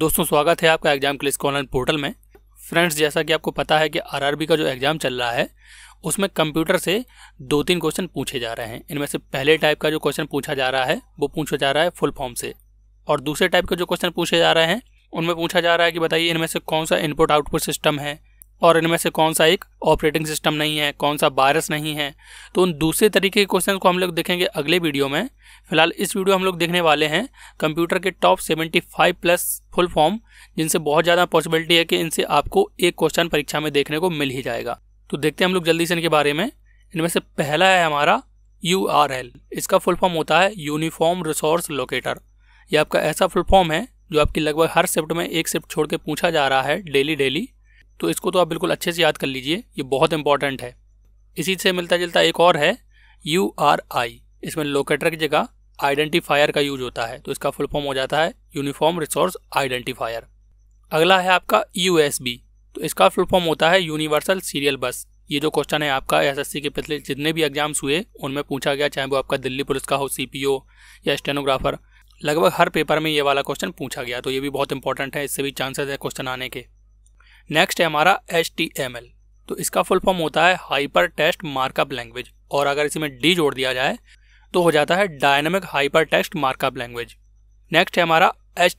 दोस्तों स्वागत है आपका एग्जाम क्लिस ऑनलाइन पोर्टल में फ्रेंड्स जैसा कि आपको पता है कि आरआरबी का जो एग्ज़ाम चल रहा है उसमें कंप्यूटर से दो तीन क्वेश्चन पूछे जा रहे हैं इनमें से पहले टाइप का जो क्वेश्चन पूछा जा रहा है वो पूछा जा रहा है फुल फॉर्म से और दूसरे टाइप के जो क्वेश्चन पूछे जा रहे हैं उनमें पूछा जा रहा है कि बताइए इनमें से कौन सा इनपुट आउटपुट सिस्टम है और इनमें से कौन सा एक ऑपरेटिंग सिस्टम नहीं है कौन सा वायरस नहीं है तो उन दूसरे तरीके के क्वेश्चन को हम लोग देखेंगे अगले वीडियो में फिलहाल इस वीडियो हम लोग देखने वाले हैं कंप्यूटर के टॉप 75 प्लस फुल फॉर्म जिनसे बहुत ज़्यादा पॉसिबिलिटी है कि इनसे आपको एक क्वेश्चन परीक्षा में देखने को मिल ही जाएगा तो देखते हैं हम लोग जल्दी से इनके बारे में इनमें से पहला है हमारा यू इसका फुल फॉर्म होता है यूनिफॉर्म रिसोर्स लोकेटर यह आपका ऐसा फुल फॉर्म है जो आपकी लगभग हर शिफ्ट में एक शिफ्ट छोड़ के पूछा जा रहा है डेली डेली तो इसको तो आप बिल्कुल अच्छे से याद कर लीजिए ये बहुत इंपॉर्टेंट है इसी से मिलता जुलता एक और है यू आर आई इसमें लोकेटर की जगह आइडेंटिफायर का यूज होता है तो इसका फुल फॉर्म हो जाता है यूनिफॉर्म रिसोर्स आइडेंटिफायर अगला है आपका यू तो इसका फुल फॉर्म होता है यूनिवर्सल सीरियल बस ये जो क्वेश्चन है आपका एसएससी के पिछले जितने भी एग्जाम्स हुए उनमें पूछा गया चाहे वो आपका दिल्ली पुलिस का हो सीपीओ या स्टेनोग्राफर लगभग हर पेपर में ये वाला क्वेश्चन पूछा गया तो ये भी बहुत इंपॉर्टेंट है इससे भी चांसेस है क्वेश्चन आने के नेक्स्ट है हमारा एच तो इसका फुल फॉर्म होता है हाइपर टेस्ट मार्कअप लैंग्वेज और अगर इसमें डी जोड़ दिया जाए तो हो जाता है dynamic hyper text markup language next है हमारा एच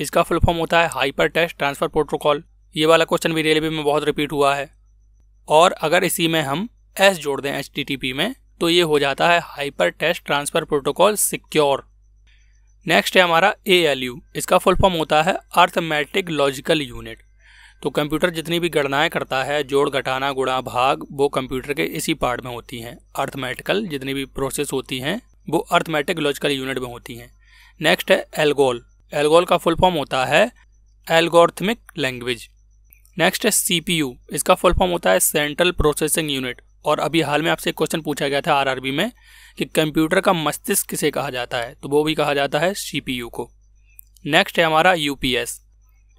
इसका फुल फॉर्म होता है हाइपर टेस्ट ट्रांसफर प्रोटोकॉल ये वाला क्वेश्चन भी रेलवे में बहुत रिपीट हुआ है और अगर इसी में हम एस जोड़ दें एच में तो ये हो जाता है hyper text transfer protocol secure next है हमारा ए इसका फुल फॉर्म होता है अर्थमेटिक लॉजिकल यूनिट तो कंप्यूटर जितनी भी गणनाएं करता है जोड़ घटाना गुणा भाग वो कंप्यूटर के इसी पार्ट में होती हैं अर्थमेटिकल जितनी भी प्रोसेस होती हैं वो अर्थमेटिक लॉजिकल यूनिट में होती हैं नेक्स्ट है एल्गोल एल्गोल का फुल फॉर्म होता है एल्गोर्थमिक लैंग्वेज नेक्स्ट है यू इसका फुल फॉर्म होता है सेंट्रल प्रोसेसिंग यूनिट और अभी हाल में आपसे क्वेश्चन पूछा गया था आरआरबी में कि कंप्यूटर का मस्तिष्क किसे कहा जाता है तो वो भी कहा जाता है यू को नेक्स्ट है हमारा यूपीएस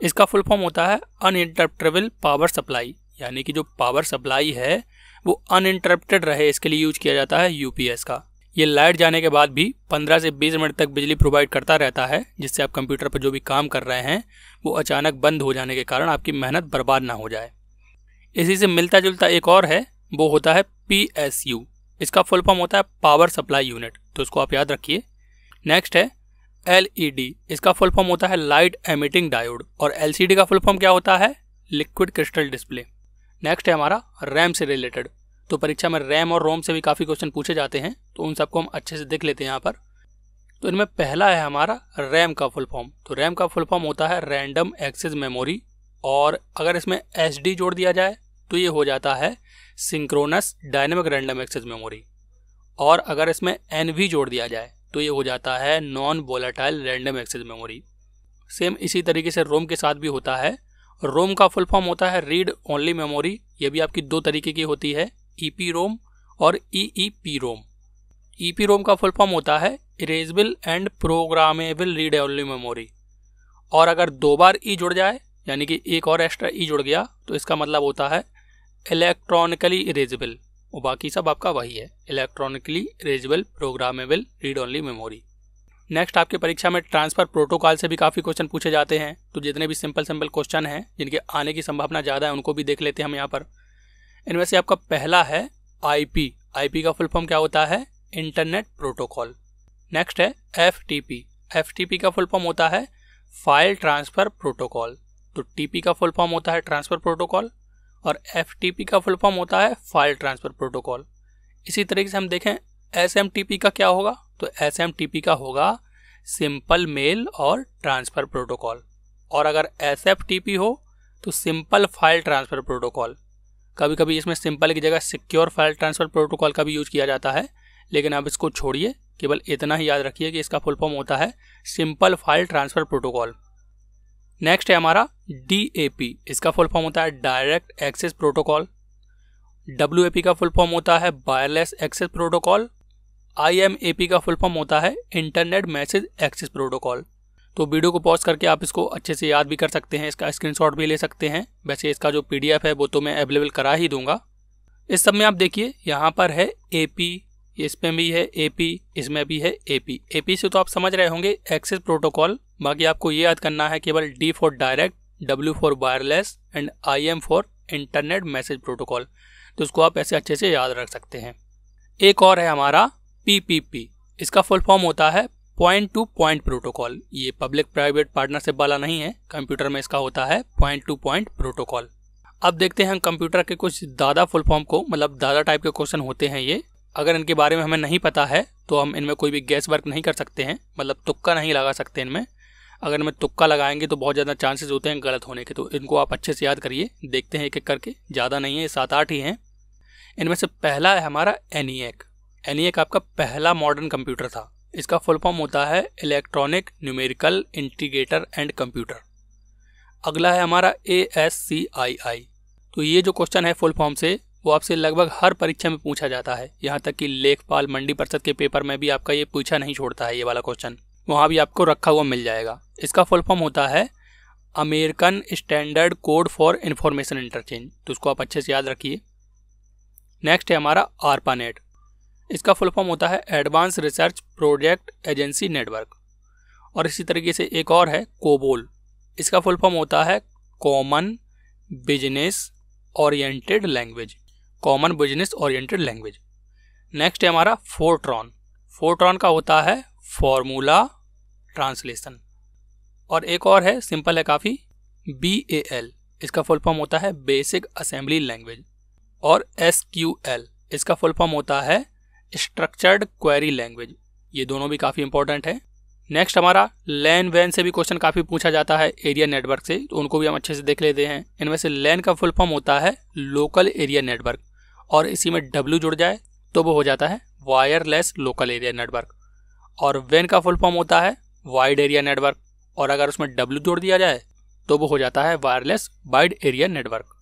इसका फुल फॉर्म होता है अनइंटरप्टेबल पावर सप्लाई यानी कि जो पावर सप्लाई है वो अनइंटरप्टेड रहे इसके लिए यूज किया जाता है यूपीएस का ये लाइट जाने के बाद भी 15 से 20 मिनट तक बिजली प्रोवाइड करता रहता है जिससे आप कंप्यूटर पर जो भी काम कर रहे हैं वो अचानक बंद हो जाने के कारण आपकी मेहनत बर्बाद ना हो जाए इसी से मिलता जुलता एक और है वो होता है पी इसका फुल फॉर्म होता है पावर सप्लाई यूनिट तो इसको आप याद रखिए नेक्स्ट है एलईडी e इसका फुल फॉर्म होता है लाइट एमिटिंग डायोड और एलसीडी का फुल फॉर्म क्या होता है लिक्विड क्रिस्टल डिस्प्ले नेक्स्ट है हमारा रैम से रिलेटेड तो परीक्षा में रैम और रोम से भी काफ़ी क्वेश्चन पूछे जाते हैं तो उन सबको हम अच्छे से देख लेते हैं यहाँ पर तो इनमें पहला है हमारा रैम का फुल फॉर्म तो रैम का फुल फॉर्म होता है रैंडम एक्सेस मेमोरी और अगर इसमें एस जोड़ दिया जाए तो ये हो जाता है synchronous dynamic random access memory और अगर इसमें एन जोड़ दिया जाए तो ये हो जाता है non volatile random access memory same इसी तरीके से रोम के साथ भी होता है रोम का फुल फॉर्म होता है रीड ओनली मेमोरी ये भी आपकी दो तरीके की होती है ई e रोम और ई ई पी रोम ई रोम का फुल फॉर्म होता है erasable and programmable read only memory और अगर दो बार ई e जुड़ जाए यानी कि एक और एक्स्ट्रा ई e जुड़ गया तो इसका मतलब होता है इलेक्ट्रॉनिकली इरेजबल और बाकी सब आपका वही है electronically erasable programmable read only memory next आपके परीक्षा में ट्रांसफर प्रोटोकॉल से भी काफ़ी क्वेश्चन पूछे जाते हैं तो जितने भी सिंपल सिंपल क्वेश्चन हैं जिनके आने की संभावना ज़्यादा है उनको भी देख लेते हैं हम यहाँ पर इनमें से आपका पहला है आईपी आईपी का फुल फॉर्म क्या होता है इंटरनेट प्रोटोकॉल नेक्स्ट है एफटीपी एफटीपी का फुल फॉर्म होता है फाइल ट्रांसफर प्रोटोकॉल तो टीपी का फुल फॉर्म होता है ट्रांसफर प्रोटोकॉल और एफ का फुल फॉर्म होता है फाइल ट्रांसफ़र प्रोटोकॉल इसी तरीके से हम देखें एस का क्या होगा तो एस का होगा सिंपल मेल और ट्रांसफ़र प्रोटोकॉल और अगर एस हो तो सिंपल फाइल ट्रांसफ़र प्रोटोकॉल कभी कभी इसमें सिंपल की जगह सिक्योर फाइल ट्रांसफ़र प्रोटोकॉल का भी यूज़ किया जाता है लेकिन आप इसको छोड़िए केवल इतना ही याद रखिए कि इसका फुल फॉर्म होता है simple file transfer protocol next है हमारा डी इसका फुल फॉर्म होता है डायरेक्ट एक्सेस प्रोटोकॉल डब्ल्यू का फुल फॉर्म होता है वायरलेस एक्सेस प्रोटोकॉल आई का फुल फॉर्म होता है इंटरनेट मैसेज एक्सेस प्रोटोकॉल तो वीडियो को पॉज करके आप इसको अच्छे से याद भी कर सकते हैं इसका स्क्रीनशॉट भी ले सकते हैं वैसे इसका जो पीडीएफ है वो तो मैं अवेलेबल करा ही दूंगा इस सब में आप देखिए यहाँ पर है एपी इसमें भी है एपी इसमें भी है एपी एपी से तो आप समझ रहे होंगे एक्सेस प्रोटोकॉल बाकी आपको ये याद करना है केवल D for direct W for wireless and I M for internet message protocol तो उसको आप ऐसे अच्छे से याद रख सकते हैं एक और है हमारा पी पी पी इसका फुल फॉर्म होता है पॉइंट टू पॉइंट प्रोटोकॉल ये पब्लिक प्राइवेट पार्टनरशिप वाला नहीं है कंप्यूटर में इसका होता है पॉइंट टू पॉइंट प्रोटोकॉल अब देखते हैं हम कंप्यूटर के कुछ दादा फुल फॉर्म को मतलब दादा टाइप के क्वेश्चन होते हैं ये अगर इनके बारे में हमें नहीं पता है तो हम इनमें कोई भी गैस वर्क नहीं कर सकते हैं मतलब तुक्का नहीं लगा सकते इनमें अगर हमें तुक्का लगाएंगे तो बहुत ज़्यादा चांसेस होते हैं गलत होने के तो इनको आप अच्छे से याद करिए देखते हैं एक एक करके ज़्यादा नहीं है सात आठ ही हैं इनमें से पहला है हमारा एनिएक एनिएक आपका पहला मॉडर्न कंप्यूटर था इसका फुल फॉर्म होता है electronic numerical integrator and computer अगला है हमारा ए एस सी आई आई तो ये जो क्वेश्चन है फुल फॉर्म से वो आपसे लगभग हर परीक्षा में पूछा जाता है यहाँ तक कि लेखपाल मंडी परिषद के पेपर में भी आपका ये पूछा नहीं छोड़ता है ये वाला क्वेश्चन वहाँ भी आपको रखा हुआ मिल जाएगा इसका फुल फॉर्म होता है American standard code for information interchange तो उसको आप अच्छे से याद रखिए नेक्स्ट है हमारा आरपा नेट इसका फुल फॉर्म होता है advance research project agency network और इसी तरीके से एक और है कोबोल इसका फुल फॉर्म होता है common business oriented language common business oriented language next है हमारा फोर्ट्रॉन फोर्ट्रॉन का होता है फॉर्मूला ट्रांसलेशन और एक और है सिंपल है काफ़ी बी ए एल इसका फुल फॉर्म होता है बेसिक असेंबली लैंग्वेज और एस क्यू एल इसका फुल फॉर्म होता है स्ट्रक्चर्ड क्वेरी लैंग्वेज ये दोनों भी काफ़ी इंपॉर्टेंट है नेक्स्ट हमारा लैन वैन से भी क्वेश्चन काफ़ी पूछा जाता है एरिया नेटवर्क से तो उनको भी हम अच्छे से देख लेते हैं इनमें से लैन का फुल फॉर्म होता है लोकल एरिया नेटवर्क और इसी में डब्ल्यू जुड़ जाए तो वो हो जाता है वायरलेस लोकल एरिया नेटवर्क और वेन का फुल फॉर्म होता है वाइड एरिया नेटवर्क और अगर उसमें डब्ल्यू जोड़ दिया जाए तो वो हो जाता है wireless wide area network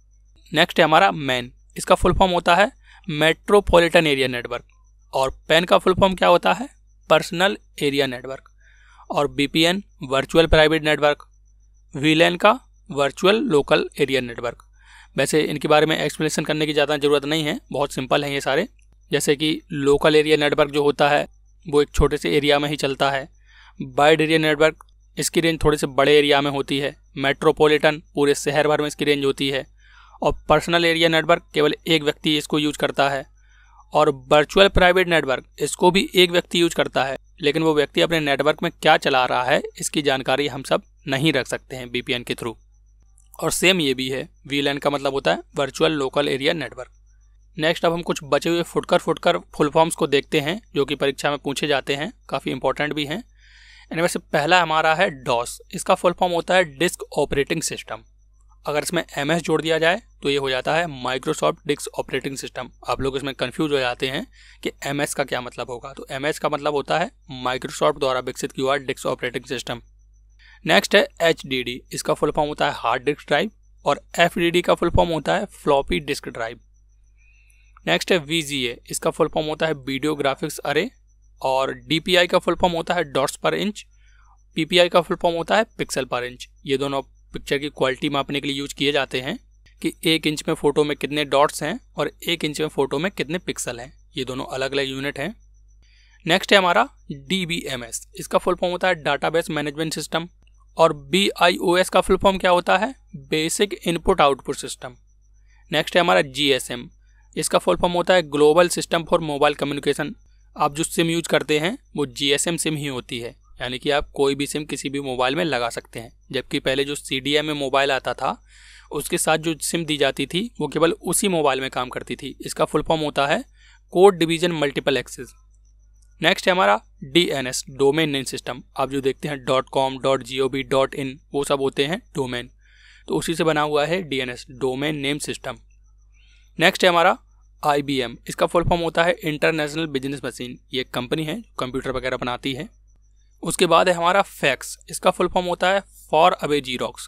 next है हमारा मैन इसका फुल फॉर्म होता है मेट्रोपॉलिटन एरिया नेटवर्क और पेन का फुल फॉर्म क्या होता है पर्सनल एरिया नेटवर्क और VPN virtual private network VLAN का वर्चुअल लोकल एरिया नेटवर्क वैसे इनके बारे में एक्सप्लेनेशन करने की ज़्यादा ज़रूरत नहीं है बहुत सिंपल हैं ये सारे जैसे कि लोकल एरिया नेटवर्क जो होता है वो एक छोटे से एरिया में ही चलता है वाइड एरिया नेटवर्क इसकी रेंज थोड़े से बड़े एरिया में होती है मेट्रोपोलिटन पूरे शहर भर में इसकी रेंज होती है और पर्सनल एरिया नेटवर्क केवल एक व्यक्ति इसको यूज करता है और वर्चुअल प्राइवेट नेटवर्क इसको भी एक व्यक्ति यूज करता है लेकिन वो व्यक्ति अपने नेटवर्क में क्या चला रहा है इसकी जानकारी हम सब नहीं रख सकते हैं वीपीएन के थ्रू और सेम ये भी है वी का मतलब होता है virtual local area network next अब हम कुछ बचे हुए फुटकर फुटकर फुल फॉर्म्स को देखते हैं जो कि परीक्षा में पूछे जाते हैं काफ़ी इंपॉर्टेंट भी हैं इनमें से पहला हमारा है डॉस इसका फुल फॉर्म होता है डिस्क ऑपरेटिंग सिस्टम अगर इसमें एम जोड़ दिया जाए तो ये हो जाता है माइक्रोसॉफ्ट डिस्क ऑपरेटिंग सिस्टम आप लोग इसमें कन्फ्यूज हो जाते हैं कि एम का क्या मतलब होगा तो एम का मतलब होता है माइक्रोसॉफ्ट द्वारा विकसित किया हुआ डिस्क ऑपरेटिंग सिस्टम नेक्स्ट है एच इसका फुल फॉर्म होता है हार्ड डिस्क ड्राइव और एफ का फुल फॉर्म होता है फ्लॉपी डिस्क ड्राइव नेक्स्ट है वी इसका फुल फॉर्म होता है वीडियो ग्राफिक्स अरे और डी का फुल फॉर्म होता है डॉट्स पर इंच पी का फुल फॉर्म होता है पिक्सल पर इंच ये दोनों पिक्चर की क्वालिटी मापने के लिए यूज किए जाते हैं कि एक इंच में फ़ोटो में कितने डॉट्स हैं और एक इंच में फ़ोटो में कितने पिक्सल हैं ये दोनों अलग अलग यूनिट हैं नेक्स्ट है हमारा डी इसका फुल फॉर्म होता है डाटाबेस मैनेजमेंट सिस्टम और बी का फुल फॉर्म क्या होता है basic input output system next है हमारा जी इसका फुल फॉर्म होता है global system for mobile communication आप जो सिम यूज करते हैं वो जी सिम ही होती है यानी कि आप कोई भी सिम किसी भी मोबाइल में लगा सकते हैं जबकि पहले जो सी में मोबाइल आता था उसके साथ जो सिम दी जाती थी वो केवल उसी मोबाइल में काम करती थी इसका फुल फॉर्म होता है code division multiple access next है हमारा D N S domain name system आप जो देखते हैं dot com dot G O V dot in वो सब होते हैं डोमेन तो उसी से बना हुआ है D N S domain name system next है हमारा आई इसका फुल फॉर्म होता है इंटरनेशनल बिजनेस मशीन ये एक कंपनी है कंप्यूटर वगैरह बनाती है उसके बाद है हमारा फैक्स इसका फुल फॉर्म होता है फॉर अवे जीरोक्स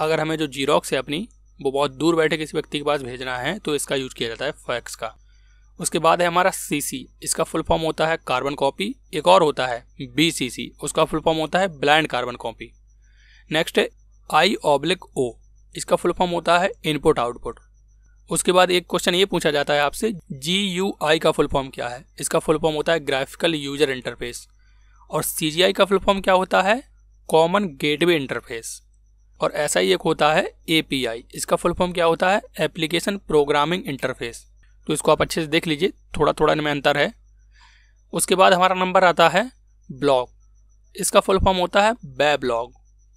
अगर हमें जो जीरोक्स है अपनी वो बहुत दूर बैठे किसी व्यक्ति के पास भेजना है तो इसका यूज किया जाता है फैक्स का उसके बाद है हमारा सीसी इसका फुल फॉर्म होता है कार्बन कॉपी एक और होता है बीसीसी उसका फुल फॉर्म होता है ब्लाइंड कार्बन कॉपी नेक्स्ट है आई ऑब्लिक ओ इसका फुल फॉर्म होता है इनपुट आउटपुट उसके बाद एक क्वेश्चन ये पूछा जाता है आपसे जी यू आई का फुल फॉर्म क्या है इसका फुल फॉर्म होता है ग्राफिकल यूजर इंटरफेस और सी जी आई का फुल फॉर्म क्या होता है कॉमन गेटवे इंटरफेस और ऐसा ही एक होता है ए पी आई इसका फुल फॉर्म क्या होता है एप्लीकेशन प्रोग्रामिंग इंटरफेस तो इसको आप अच्छे से देख लीजिए थोड़ा थोड़ा इनमें अंतर है उसके बाद हमारा नंबर आता है ब्लॉग इसका फुल फॉर्म होता है बै ब्लॉग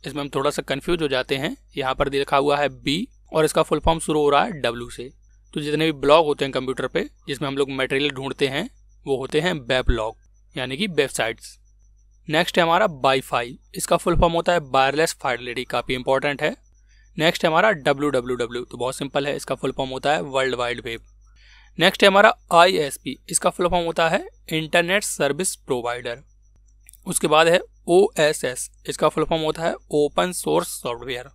इसमें हम थोड़ा सा कन्फ्यूज हो जाते हैं यहाँ पर लिखा हुआ है बी और इसका फुल फॉर्म शुरू हो रहा है डब्ल्यू से तो जितने भी ब्लॉग होते हैं कंप्यूटर पे जिसमें हम लोग मटेरियल ढूंढते हैं वो होते हैं वेब ब्लॉग यानी कि वेबसाइट्स नेक्स्ट है हमारा बाईफाई इसका फुल फॉर्म होता है वायरलेस फाइडलिटी काफ़ी इंपॉर्टेंट है नेक्स्ट है हमारा डब्ल्यू डब्ल्यू डब्ल्यू तो बहुत सिंपल है इसका फुल फॉर्म होता है वर्ल्ड वाइड वेब नेक्स्ट है हमारा आई एस पी इसका फुल फॉर्म होता है इंटरनेट सर्विस प्रोवाइडर उसके बाद है ओ एस एस इसका फुल फॉर्म होता है ओपन सोर्स सॉफ्टवेयर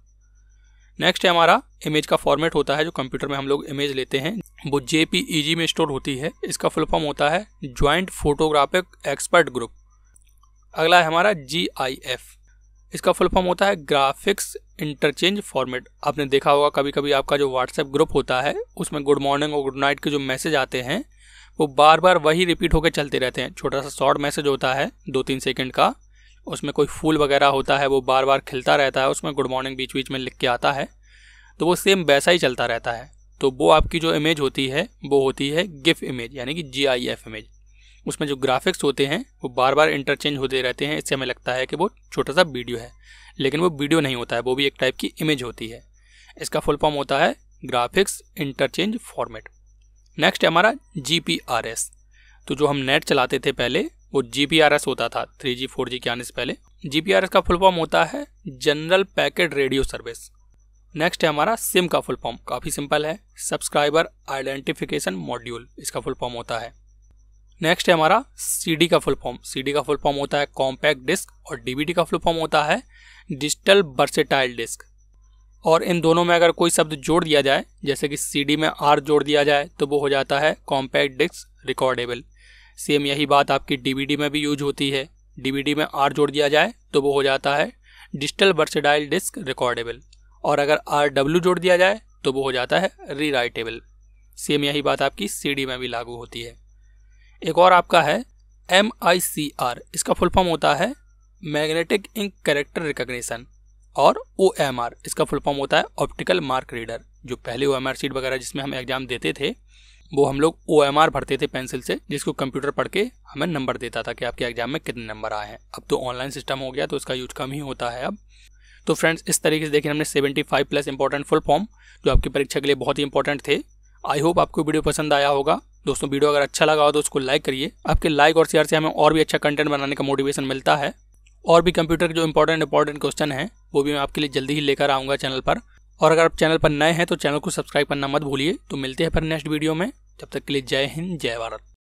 नेक्स्ट है हमारा इमेज का फॉर्मेट होता है जो कंप्यूटर में हम लोग इमेज लेते हैं वो जेपीईजी e में स्टोर होती है इसका फुल फॉर्म होता है ज्वाइंट फोटोग्राफिक एक्सपर्ट ग्रुप अगला है हमारा जी इसका फुल फॉर्म होता है ग्राफिक्स इंटरचेंज फॉर्मेट आपने देखा होगा कभी कभी आपका जो व्हाट्सएप ग्रुप होता है उसमें गुड मॉर्निंग और गुड नाइट के जो मैसेज आते हैं वो बार बार वही रिपीट होकर चलते रहते हैं छोटा सा शॉर्ट मैसेज होता है दो तीन सेकंड का उसमें कोई फूल वगैरह होता है वो बार बार खिलता रहता है उसमें गुड मॉर्निंग बीच बीच में लिख के आता है तो वो सेम वैसा ही चलता रहता है तो वो आपकी जो इमेज होती है वो होती है गिफ इमेज यानी कि जी आई एफ इमेज उसमें जो ग्राफिक्स होते हैं वो बार बार इंटरचेंज होते रहते हैं इससे हमें लगता है कि वो छोटा सा वीडियो है लेकिन वो वीडियो नहीं होता है वो भी एक टाइप की इमेज होती है इसका फुल फॉर्म होता है ग्राफिक्स इंटरचेंज फॉर्मेट नेक्स्ट है हमारा जी तो जो हम नेट चलाते थे पहले वो जीपीआरएस होता था थ्री जी फोर जी के आने से पहले जीपीआरएस का फुल फॉर्म होता है general packet radio service next है हमारा सिम का फुल फॉर्म काफ़ी सिंपल है सब्सक्राइबर आइडेंटिफिकेशन मॉड्यूल इसका फुल फॉर्म होता है नेक्स्ट है हमारा सीडी का फुल फॉर्म सीडी का फुल फॉर्म होता है कॉम्पैक्ट डिस्क और डीवीडी का फुल फॉर्म होता है डिजिटल बर्सेटाइल डिस्क और इन दोनों में अगर कोई शब्द जोड़ दिया जाए जैसे कि सीडी में आर जोड़ दिया जाए तो वो हो जाता है कॉम्पैक्ट डिस्क रिकॉर्डेबल सेम यही बात आपकी डीवीडी में भी यूज होती है डीवीडी में आर जोड़ दिया जाए तो वो हो जाता है डिजिटल वर्सेडाइल डिस्क रिकॉर्डेबल और अगर आर डब्ल्यू जोड़ दिया जाए तो वो हो जाता है रीराइटेबल सेम यही बात आपकी सीडी में भी लागू होती है एक और आपका है एम आई सी आर इसका फुल फॉर्म होता है मैग्नेटिक इंक कैरेक्टर रिकोगनीसन और ओ एम आर इसका फुल फॉर्म होता है ऑप्टिकल मार्क रीडर जो पहले ओ एम आर सीट वगैरह जिसमें हम एग्जाम देते थे वो हम लोग ओ एम आर भरते थे पेंसिल से जिसको कंप्यूटर पढ़ के हमें नंबर देता था कि आपके एग्जाम में कितने नंबर आए हैं अब तो ऑनलाइन सिस्टम हो गया तो इसका यूज कम ही होता है अब तो फ्रेंड्स इस तरीके से देखिए हमने 75 प्लस इंपॉर्टेंट फुल फॉर्म जो आपकी परीक्षा के लिए बहुत ही इंपॉर्टेंट थे आई होप आपको वीडियो पसंद आया होगा दोस्तों वीडियो अगर अच्छा लगा हो तो उसको लाइक करिए आपके लाइक और शेयर से हमें और भी अच्छा कंटेंट बनाने का मोटिवेशन मिलता है और भी कंप्यूटर के जो इंपॉर्टेंट इंपॉर्टेंट क्वेश्चन हैं वो भी मैं आपके लिए जल्दी ही लेकर आऊँगा चैनल पर और अगर आप चैनल पर नए हैं तो चैनल को सब्सक्राइब करना मत भूलिए तो मिलते हैं फिर नेक्स्ट वीडियो में तब तक के लिए जय हिंद जय भारत